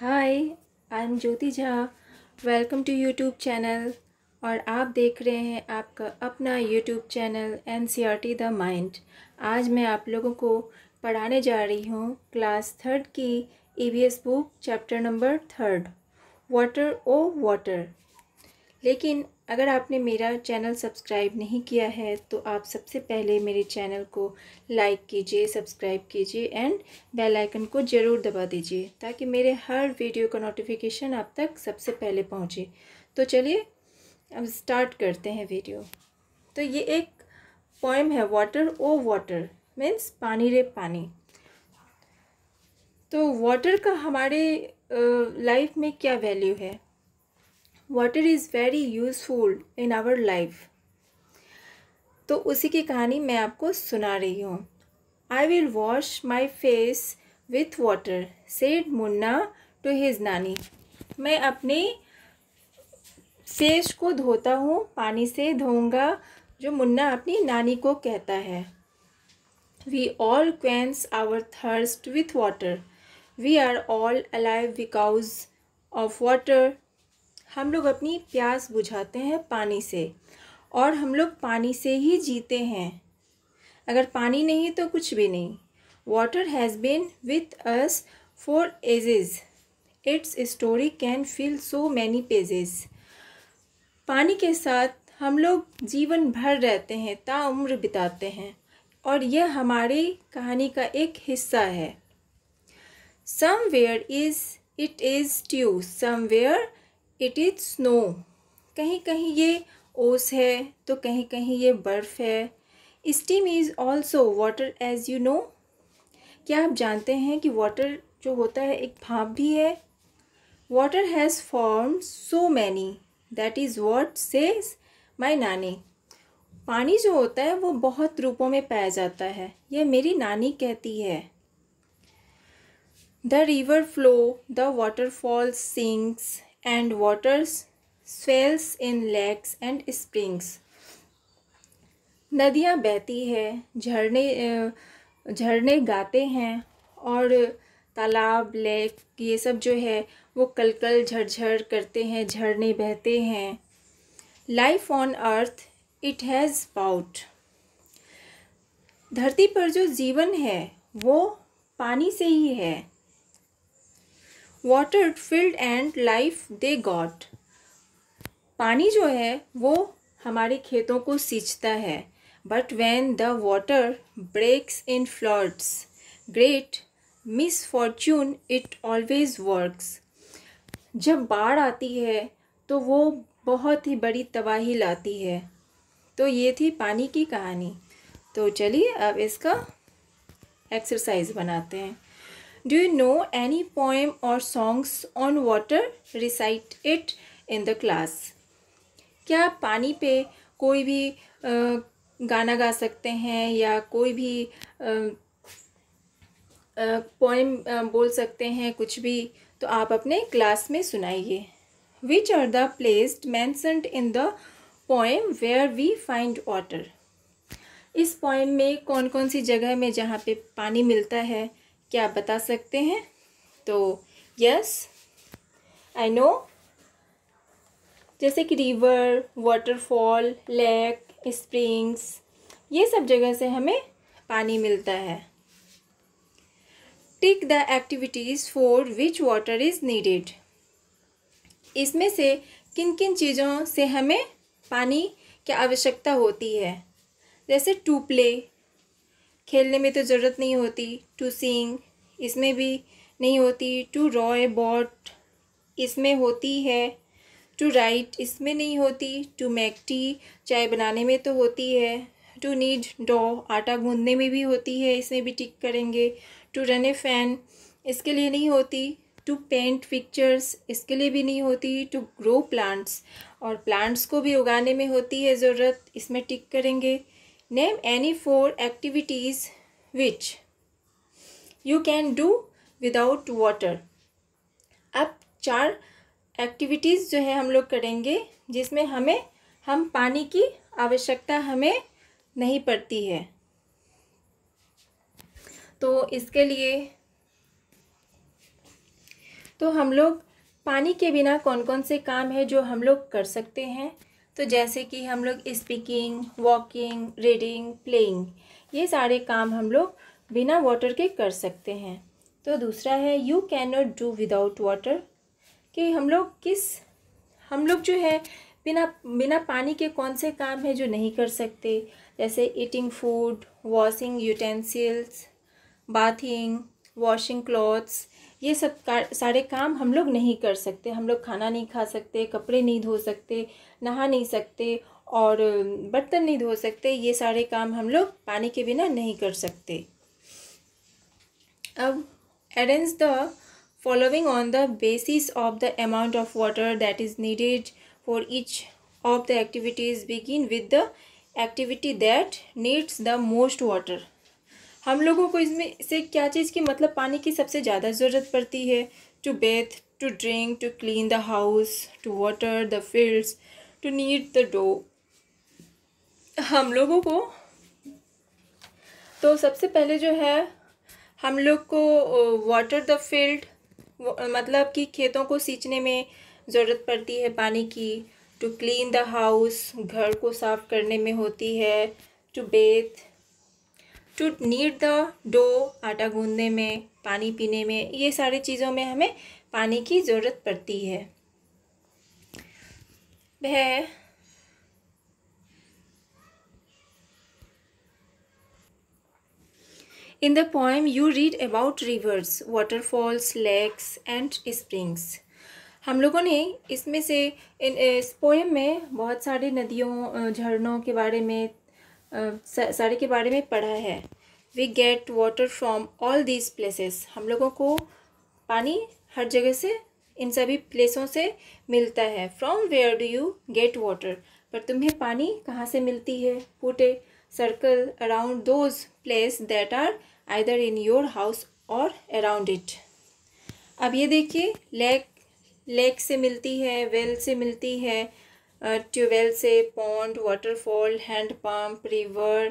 Hi I am Jyoti Jha welcome to YouTube channel और आप देख रहे हैं आपका अपना YouTube channel N C R T the mind आज मैं आप लोगों को पढ़ाने जा रही हूँ क्लास थर्ड की E V S book chapter number third water O water लेकिन अगर आपने मेरा चैनल सब्सक्राइब नहीं किया है तो आप सबसे पहले मेरे चैनल को लाइक कीजिए सब्सक्राइब कीजिए एंड बेल आइकन को ज़रूर दबा दीजिए ताकि मेरे हर वीडियो का नोटिफिकेशन आप तक सबसे पहले पहुंचे तो चलिए अब स्टार्ट करते हैं वीडियो तो ये एक पोएम है वाटर ओ वाटर मीन्स पानी रे पानी तो वाटर का हमारे लाइफ में क्या वैल्यू है water is very useful in our life तो उसी की कहानी मैं आपको सुना रही हूँ I will wash my face with water said Munna to his nani मैं अपने फेस को धोता हूँ पानी से धोऊंगा जो मुन्ना अपनी नानी को कहता है we all quench our thirst with water we are all alive because of water हम लोग अपनी प्यास बुझाते हैं पानी से और हम लोग पानी से ही जीते हैं अगर पानी नहीं तो कुछ भी नहीं water has been with us for ages its story can fill so many pages पानी के साथ हम लोग जीवन भर रहते हैं ताउम्र बिताते हैं और यह हमारी कहानी का एक हिस्सा है somewhere is it is dew somewhere it is snow कहीं कहीं ये ओस है तो कहीं कहीं ये बर्फ़ है steam is also water as you know क्या आप जानते हैं कि वाटर जो होता है एक भाप भी है water has form so many that is what says my nani पानी जो होता है वो बहुत रूपों में पाया जाता है यह मेरी नानी कहती है the river flow the waterfall sings and waters swells in lakes and springs नदियाँ बहती है झरने झरने गाते हैं और तालाब लेक ये सब जो है वो कलकल झरझर करते हैं झरने बहते हैं life on earth it has brought धरती पर जो जीवन है वो पानी से ही है water field and life they got पानी जो है वो हमारे खेतों को सींचता है but when the water breaks in floods great misfortune it always works जब बाढ़ आती है तो वो बहुत ही बड़ी तबाही लाती है तो ये थी पानी की कहानी तो चलिए अब इसका एक्सरसाइज बनाते हैं Do you know any poem or songs on water? Recite it in the class. क्या आप पानी पे कोई भी गाना गा सकते हैं या कोई भी पोएम बोल सकते हैं कुछ भी तो आप अपने क्लास में सुनाइए which are the places mentioned in the poem where we find water इस पोएम में कौन कौन सी जगह में जहाँ पे पानी मिलता है क्या आप बता सकते हैं तो यस आई नो जैसे कि रिवर वाटरफॉल लेक स्प्रिंग्स ये सब जगह से हमें पानी मिलता है tick the activities for which water is needed इसमें से किन किन चीज़ों से हमें पानी की आवश्यकता होती है जैसे टू प्ले खेलने में तो ज़रूरत नहीं होती टू सिंग इसमें भी नहीं होती टू रॉय बॉट इसमें होती है टू राइट इसमें नहीं होती टू मेक टी चाय बनाने में तो होती है टू नीड डॉ आटा गूंदने में भी होती है इसमें भी टिक करेंगे टू रन ए फैन इसके लिए नहीं होती टू पेंट पिक्चर्स इसके लिए भी नहीं होती टू ग्रो प्लांट्स और प्लांट्स को भी उगाने में होती है ज़रूरत इसमें टिक करेंगे name any four activities which you can do without water अब चार एक्टिविटीज़ जो है हम लोग करेंगे जिसमें हमें हम पानी की आवश्यकता हमें नहीं पड़ती है तो इसके लिए तो हम लोग पानी के बिना कौन कौन से काम है जो हम लोग कर सकते हैं तो जैसे कि हम लोग स्पीकिंग वॉकिंग रीडिंग प्लेइंग ये सारे काम हम लोग बिना वाटर के कर सकते हैं तो दूसरा है you can not do without water कि हम लोग किस हम लोग जो है बिना बिना पानी के कौन से काम है जो नहीं कर सकते जैसे eating food washing utensils bathing washing clothes ये सब सारे काम हम लोग नहीं कर सकते हम लोग खाना नहीं खा सकते कपड़े नहीं धो सकते नहा नहीं सकते और बर्तन नहीं धो सकते ये सारे काम हम लोग पानी के बिना नहीं कर सकते अब arrange the following on the basis of the amount of water that is needed for each of the activities begin with the activity that needs the most water हम लोगों को इसमें से क्या चीज़ की मतलब पानी की सबसे ज़्यादा ज़रूरत पड़ती है to bathe to drink to clean the house to water the fields to knead the dough हम लोगों को तो सबसे पहले जो है हम लोग को वाटर द फील्ड मतलब कि खेतों को सींचने में ज़रूरत पड़ती है पानी की टू क्लीन द हाउस घर को साफ़ करने में होती है to bathe to knead the dough आटा गूंदने में पानी पीने में ये सारी चीज़ों में हमें पानी की ज़रूरत पड़ती है वह in the poem you read about rivers waterfalls lakes and springs हम लोगों ने इसमें से इन इस पोएम में बहुत सारे नदियों झरनों के बारे में सारे के बारे में पढ़ा है we get water from all these places हम लोगों को पानी हर जगह से इन सभी प्लेसों से मिलता है from where do you get water पर तुम्हें पानी कहाँ से मिलती है put a circle around those place that are either in your house or around it अब ये देखिए लेक लेक से मिलती है वेल से मिलती है ट्यूबवेल से pond waterfall hand pump river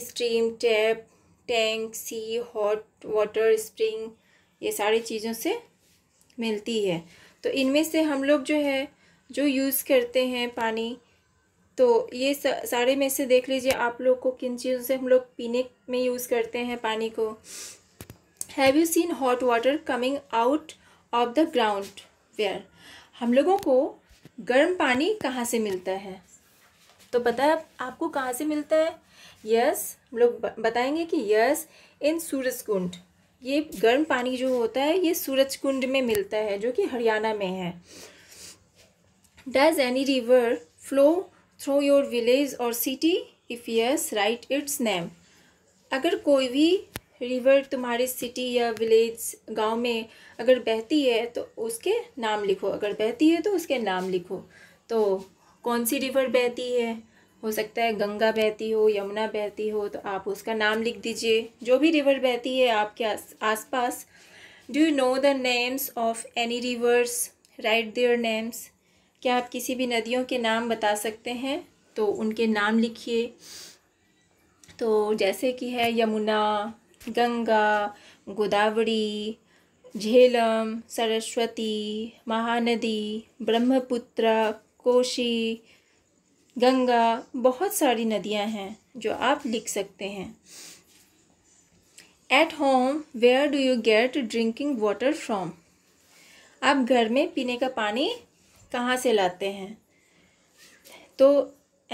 stream tap tank sea hot water spring ये सारी चीज़ों से मिलती है तो इनमें से हम लोग जो है जो यूज़ करते हैं पानी तो ये सारे में से देख लीजिए आप लोग को किन चीज़ों से हम लोग पीने में यूज़ करते हैं पानी को have you seen hot water coming out of the ground where हम लोगों को गर्म पानी कहाँ से मिलता है तो पता है आपको कहाँ से मिलता है यस हम लोग बताएंगे कि यस इन सूरज कुंड ये गर्म पानी जो होता है ये सूरज कुंड में मिलता है जो कि हरियाणा में है does any river flow through your village or city if yes write its name अगर कोई भी रिवर तुम्हारे सिटी या विलेज गांव में अगर बहती है तो उसके नाम लिखो अगर बहती है तो उसके नाम लिखो तो कौन सी रिवर बहती है हो सकता है गंगा बहती हो यमुना बहती हो तो आप उसका नाम लिख दीजिए जो भी रिवर बहती है आपके आस आस पास do you know the names of any rivers write their names क्या आप किसी भी नदियों के नाम बता सकते हैं तो उनके नाम लिखिए तो जैसे कि है यमुना गंगा गोदावरी झेलम सरस्वती महानदी ब्रह्मपुत्र कोशी गंगा बहुत सारी नदियां हैं जो आप लिख सकते हैं at home where do you get drinking water from आप घर में पीने का पानी कहाँ से लाते हैं तो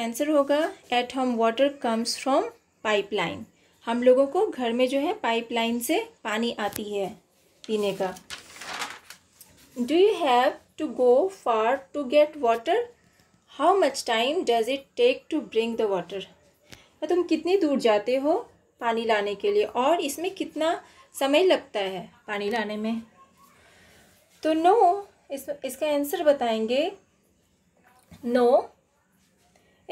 आंसर होगा at home water comes from pipeline हम लोगों को घर में जो है पाइपलाइन से पानी आती है पीने का do you have to go far to get water how much time does it take to bring the water तुम कितनी दूर जाते हो पानी लाने के लिए और इसमें कितना समय लगता है पानी लाने में तो नो इस इसका आंसर बताएंगे no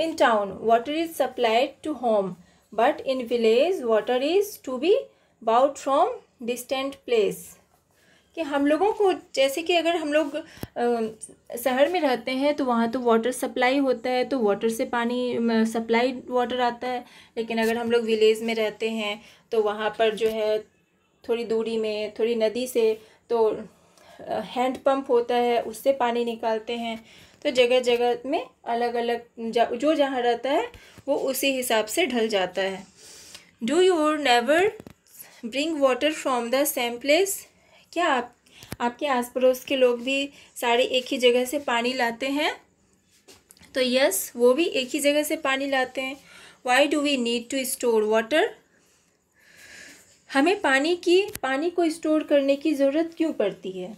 in town water is supplied to home but in village water is to be brought from distant place कि हम लोगों को जैसे कि अगर हम लोग शहर में रहते हैं तो वहाँ तो वाटर सप्लाई होता है तो वाटर से पानी सप्लाई वाटर आता है लेकिन अगर हम लोग विलेज में रहते हैं तो वहाँ पर जो है थोड़ी दूरी में थोड़ी नदी से तो हैंड पंप होता है उससे पानी निकालते हैं तो जगह जगह में अलग अलग जो जहाँ रहता है वो उसी हिसाब से ढल जाता है do you never bring water from the same place क्या आप आपके आस पड़ोस के लोग भी सारे एक ही जगह से पानी लाते हैं तो यस वो भी एक ही जगह से पानी लाते हैं why do we need to store water हमें पानी की पानी को स्टोर करने की ज़रूरत क्यों पड़ती है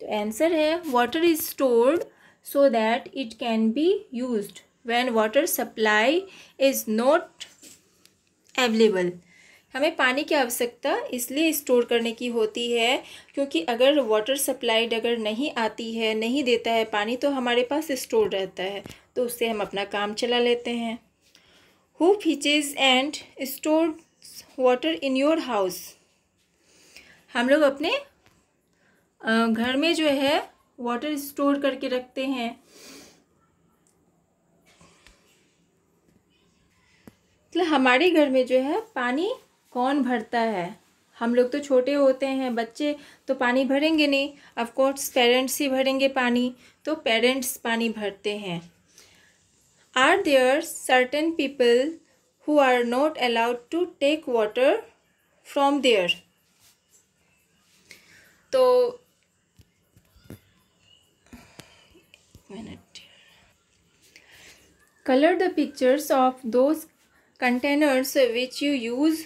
तो आंसर है water is stored so that it can be used when water supply is not available हमें पानी की आवश्यकता इसलिए स्टोर करने की होती है क्योंकि अगर वाटर सप्लाई अगर नहीं आती है नहीं देता है पानी तो हमारे पास स्टोर रहता है तो उससे हम अपना काम चला लेते हैं who fetches and store water in your house हम लोग अपने घर में जो है वाटर स्टोर करके रखते हैं मतलब हमारे घर में जो है पानी कौन भरता है हम लोग तो छोटे होते हैं बच्चे तो पानी भरेंगे नहीं अफकोर्स पेरेंट्स ही भरेंगे पानी तो पेरेंट्स पानी भरते हैं are there certain people who are not allowed to take water from there तो minute colour the pictures of those containers which you use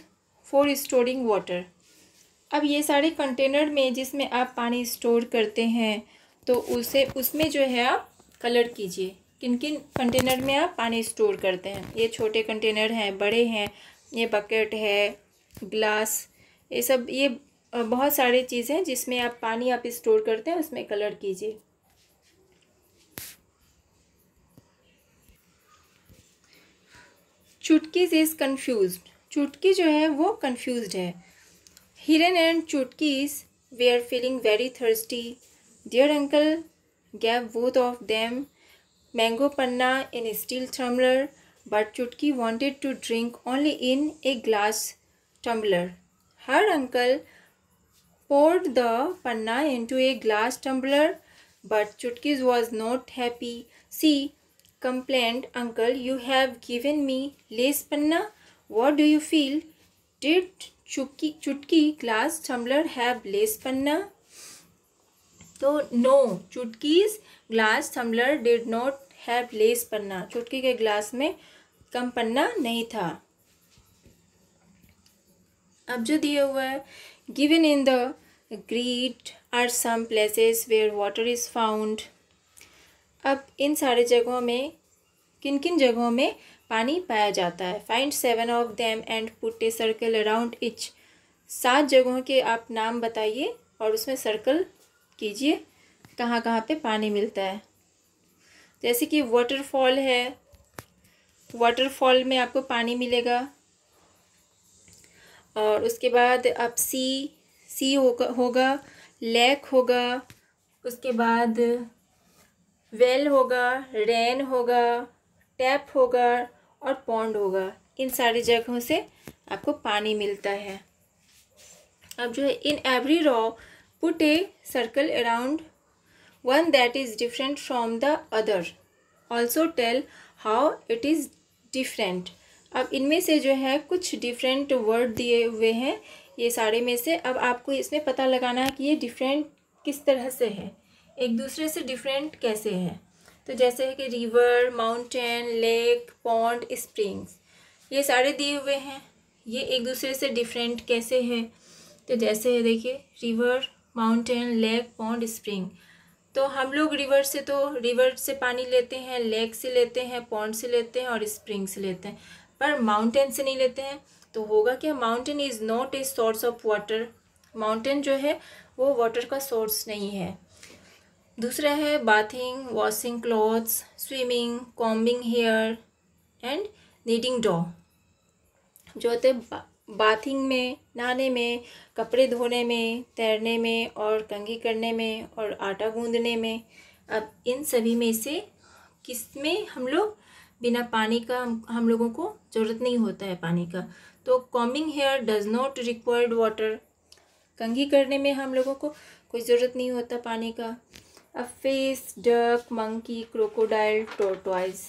for storing water अब ये सारे कंटेनर में जिसमें आप पानी स्टोर करते हैं तो उसे उसमें जो है आप कलर कीजिए किन किन कंटेनर में आप पानी स्टोर करते हैं ये छोटे कंटेनर हैं बड़े हैं ये बकेट है ग्लास ये सब ये बहुत सारे चीज़ें हैं जिसमें आप पानी आप स्टोर करते हैं उसमें कलर कीजिए चुटकीज इज़ कन्फ्यूज चुटकी जो है वो कन्फ्यूज है Hiran and Chutki's they are feeling very thirsty dear uncle gave both of them mango panna in steel tumbler but Chutki wanted to drink only in a glass tumbler her uncle poured the panna into a glass tumbler but Chutki's was not happy she complained, Uncle, you have given me less panna. What do you feel? Did chutki, chutki glass tumbler have less panna? So, no, chutki's glass tumbler did not have less panna. Chutki के glass में कम पन्ना नहीं था अब जो दिया हुआ है given in the grid are some places where water is found अब इन सारे जगहों में किन किन जगहों में पानी पाया जाता है find seven of them and put a circle around each सात जगहों के आप नाम बताइए और उसमें सर्कल कीजिए कहाँ कहाँ पे पानी मिलता है जैसे कि वाटरफॉल है वाटरफॉल में आपको पानी मिलेगा और उसके बाद आप सी सी होगा होगा लेक होगा उसके बाद वेल होगा रेन होगा टैप होगा और पौंड होगा इन सारी जगहों से आपको पानी मिलता है अब जो है in every row put a circle around one that is different from the other also tell how it is different अब इनमें से जो है कुछ डिफरेंट वर्ड दिए हुए हैं ये सारे में से अब आपको इसमें पता लगाना है कि ये डिफरेंट किस तरह से है एक दूसरे से डिफरेंट कैसे हैं तो जैसे है कि river mountain lake pond springs ये सारे दिए हुए हैं ये एक दूसरे से डिफरेंट कैसे है तो जैसे है देखिए river mountain lake pond spring तो हम लोग रिवर से तो रिवर से पानी लेते हैं लेक से लेते हैं पॉन्ड से लेते हैं और स्प्रिंग से लेते हैं पर माउंटेन से नहीं लेते हैं तो होगा क्या mountain is not a source of water mountain जो है वो वाटर का सोर्स नहीं है दूसरा है bathing washing clothes swimming combing hair and kneading dough जो होते हैं बाथिंग में नहाने में कपड़े धोने में तैरने में और कंघी करने में और आटा गूंदने में अब इन सभी में से किस में हम लोग बिना पानी का हम लोगों को ज़रूरत नहीं होता है पानी का तो combing hair does not required water कंघी करने में हम लोगों को कोई ज़रूरत नहीं होता पानी का तो uh fish duck monkey crocodile tortoise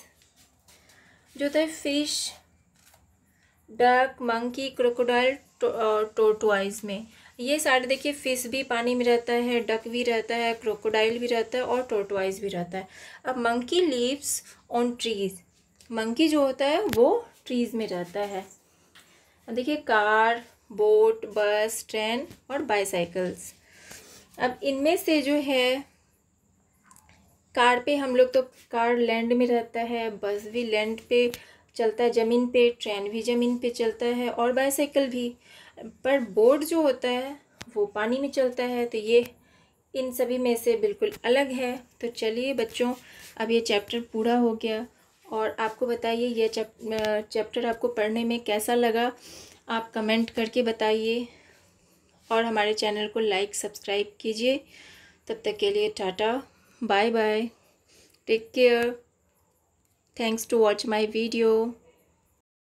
जो होता है fish duck monkey crocodile tortoise में ये सारे देखिए फिश भी पानी में रहता है डक भी रहता है क्रोकोडाइल भी रहता है और टोटवाइज भी रहता है अब monkey lives on trees monkey जो होता है वो ट्रीज़ में रहता है देखिए कार बोट बस ट्रेन और बाईसाइकल्स अब इनमें से जो है कार पे हम लोग तो कार लैंड में रहता है बस भी लैंड पे चलता है ज़मीन पे ट्रेन भी ज़मीन पे चलता है और बाईसाइकिल भी पर बोट जो होता है वो पानी में चलता है तो ये इन सभी में से बिल्कुल अलग है तो चलिए बच्चों अब ये चैप्टर पूरा हो गया और आपको बताइए यह चैप चैप्टर आपको पढ़ने में कैसा लगा आप कमेंट करके बताइए और हमारे चैनल को लाइक सब्सक्राइब कीजिए तब तक के लिए Tata Bye bye. Take care. Thanks to watch my video.